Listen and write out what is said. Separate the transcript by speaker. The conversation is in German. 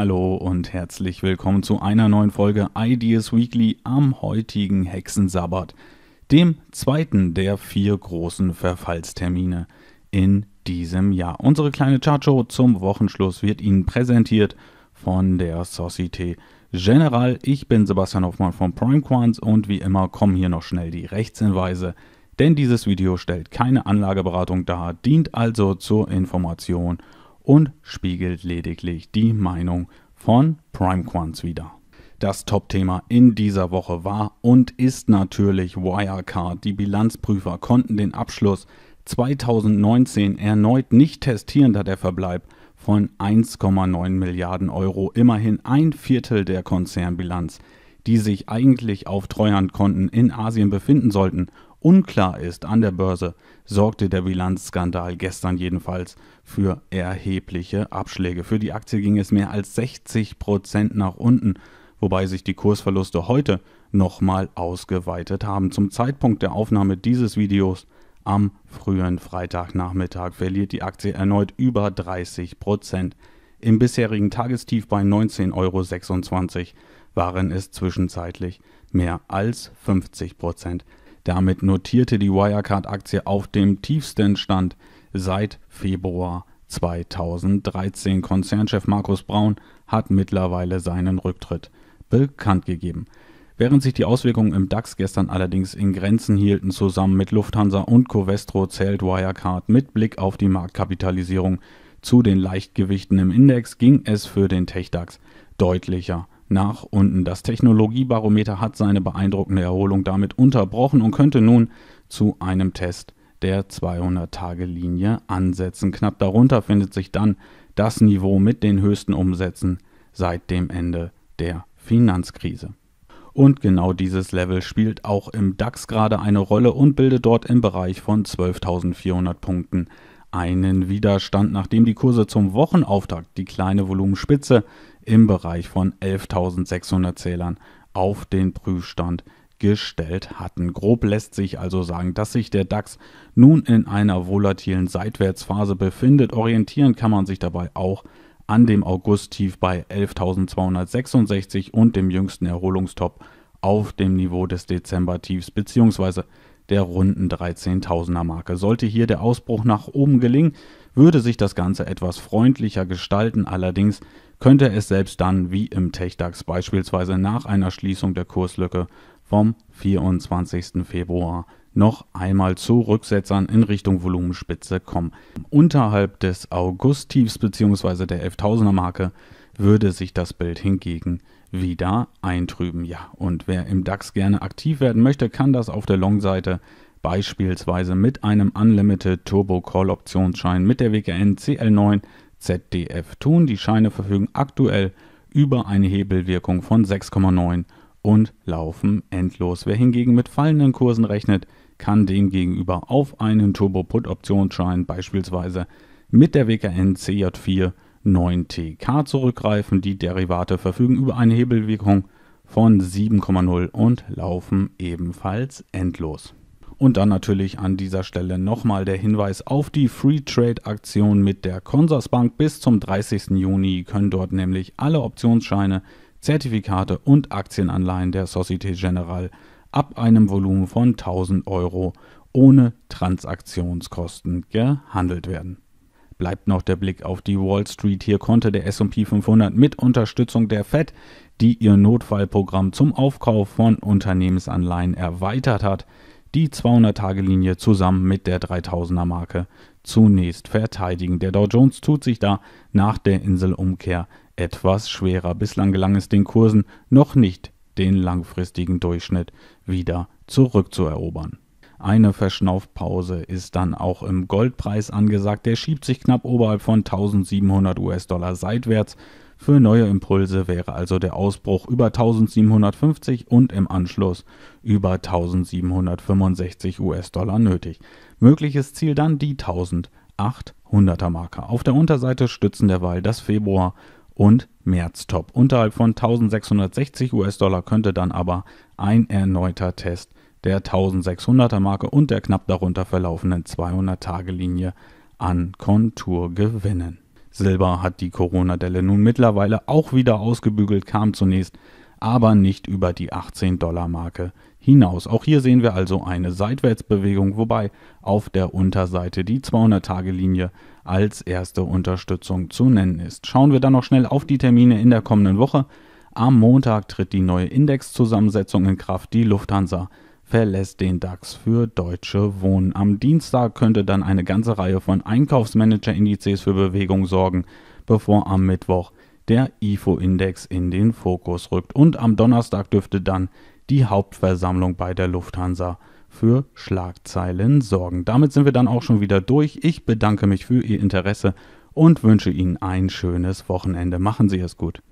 Speaker 1: Hallo und herzlich willkommen zu einer neuen Folge Ideas Weekly am heutigen Hexensabbat, dem zweiten der vier großen Verfallstermine in diesem Jahr. Unsere kleine Chartshow zum Wochenschluss wird Ihnen präsentiert von der Société General. Ich bin Sebastian Hoffmann von PrimeQuants und wie immer kommen hier noch schnell die Rechtshinweise, denn dieses Video stellt keine Anlageberatung dar, dient also zur Information und und spiegelt lediglich die Meinung von PrimeQuants wider. Das Top-Thema in dieser Woche war und ist natürlich Wirecard. Die Bilanzprüfer konnten den Abschluss 2019 erneut nicht testieren, da der Verbleib von 1,9 Milliarden Euro, immerhin ein Viertel der Konzernbilanz, die sich eigentlich auf Treuhandkonten in Asien befinden sollten, unklar ist an der Börse, sorgte der Bilanzskandal gestern jedenfalls für erhebliche Abschläge. Für die Aktie ging es mehr als 60 Prozent nach unten, wobei sich die Kursverluste heute nochmal ausgeweitet haben. Zum Zeitpunkt der Aufnahme dieses Videos am frühen Freitagnachmittag verliert die Aktie erneut über 30 Prozent. Im bisherigen Tagestief bei 19,26 Euro waren es zwischenzeitlich mehr als 50 Prozent. Damit notierte die Wirecard-Aktie auf dem tiefsten Stand seit Februar 2013. Konzernchef Markus Braun hat mittlerweile seinen Rücktritt bekannt gegeben. Während sich die Auswirkungen im DAX gestern allerdings in Grenzen hielten, zusammen mit Lufthansa und Covestro zählt Wirecard mit Blick auf die Marktkapitalisierung zu den Leichtgewichten im Index, ging es für den TechDAX deutlicher nach unten. Das Technologiebarometer hat seine beeindruckende Erholung damit unterbrochen und könnte nun zu einem Test der 200-Tage-Linie ansetzen. Knapp darunter findet sich dann das Niveau mit den höchsten Umsätzen seit dem Ende der Finanzkrise. Und genau dieses Level spielt auch im DAX gerade eine Rolle und bildet dort im Bereich von 12.400 Punkten einen Widerstand, nachdem die Kurse zum Wochenauftakt die kleine Volumenspitze im Bereich von 11.600 Zählern auf den Prüfstand gestellt hatten. Grob lässt sich also sagen, dass sich der DAX nun in einer volatilen Seitwärtsphase befindet. Orientieren kann man sich dabei auch an dem Augusttief bei 11.266 und dem jüngsten Erholungstop auf dem Niveau des Dezembertiefs bzw. der runden 13.000er Marke. Sollte hier der Ausbruch nach oben gelingen, würde sich das Ganze etwas freundlicher gestalten allerdings, könnte es selbst dann wie im TechDAX beispielsweise nach einer Schließung der Kurslücke vom 24. Februar noch einmal zu Rücksetzern in Richtung Volumenspitze kommen. Unterhalb des Augusttiefs bzw. der 11.000er Marke würde sich das Bild hingegen wieder eintrüben. Ja, und wer im DAX gerne aktiv werden möchte, kann das auf der Long-Seite beispielsweise mit einem Unlimited Turbo Call Optionsschein mit der WKN CL9 ZDF tun. Die Scheine verfügen aktuell über eine Hebelwirkung von 6,9 und laufen endlos. Wer hingegen mit fallenden Kursen rechnet, kann demgegenüber auf einen Turbo Put Optionsschein beispielsweise mit der WKN CJ4 9TK zurückgreifen. Die Derivate verfügen über eine Hebelwirkung von 7,0 und laufen ebenfalls endlos. Und dann natürlich an dieser Stelle nochmal der Hinweis auf die Free Trade Aktion mit der Consorsbank. Bis zum 30. Juni können dort nämlich alle Optionsscheine, Zertifikate und Aktienanleihen der Societe Generale ab einem Volumen von 1000 Euro ohne Transaktionskosten gehandelt werden. Bleibt noch der Blick auf die Wall Street. Hier konnte der SP 500 mit Unterstützung der Fed, die ihr Notfallprogramm zum Aufkauf von Unternehmensanleihen erweitert hat, die 200-Tage-Linie zusammen mit der 3000er-Marke zunächst verteidigen. Der Dow Jones tut sich da nach der Inselumkehr etwas schwerer. Bislang gelang es den Kursen noch nicht, den langfristigen Durchschnitt wieder zurückzuerobern. Eine Verschnaufpause ist dann auch im Goldpreis angesagt. Der schiebt sich knapp oberhalb von 1700 US-Dollar seitwärts für neue Impulse wäre also der Ausbruch über 1750 und im Anschluss über 1765 US-Dollar nötig. Mögliches Ziel dann die 1800er Marke. Auf der Unterseite stützen derweil das Februar- und März-Top. Unterhalb von 1660 US-Dollar könnte dann aber ein erneuter Test der 1600er Marke und der knapp darunter verlaufenden 200-Tage-Linie an Kontur gewinnen. Silber hat die Corona-Delle nun mittlerweile auch wieder ausgebügelt, kam zunächst aber nicht über die 18-Dollar-Marke hinaus. Auch hier sehen wir also eine Seitwärtsbewegung, wobei auf der Unterseite die 200-Tage-Linie als erste Unterstützung zu nennen ist. Schauen wir dann noch schnell auf die Termine in der kommenden Woche. Am Montag tritt die neue Indexzusammensetzung in Kraft, die Lufthansa verlässt den DAX für Deutsche Wohnen. Am Dienstag könnte dann eine ganze Reihe von Einkaufsmanager-Indizes für Bewegung sorgen, bevor am Mittwoch der IFO-Index in den Fokus rückt. Und am Donnerstag dürfte dann die Hauptversammlung bei der Lufthansa für Schlagzeilen sorgen. Damit sind wir dann auch schon wieder durch. Ich bedanke mich für Ihr Interesse und wünsche Ihnen ein schönes Wochenende. Machen Sie es gut.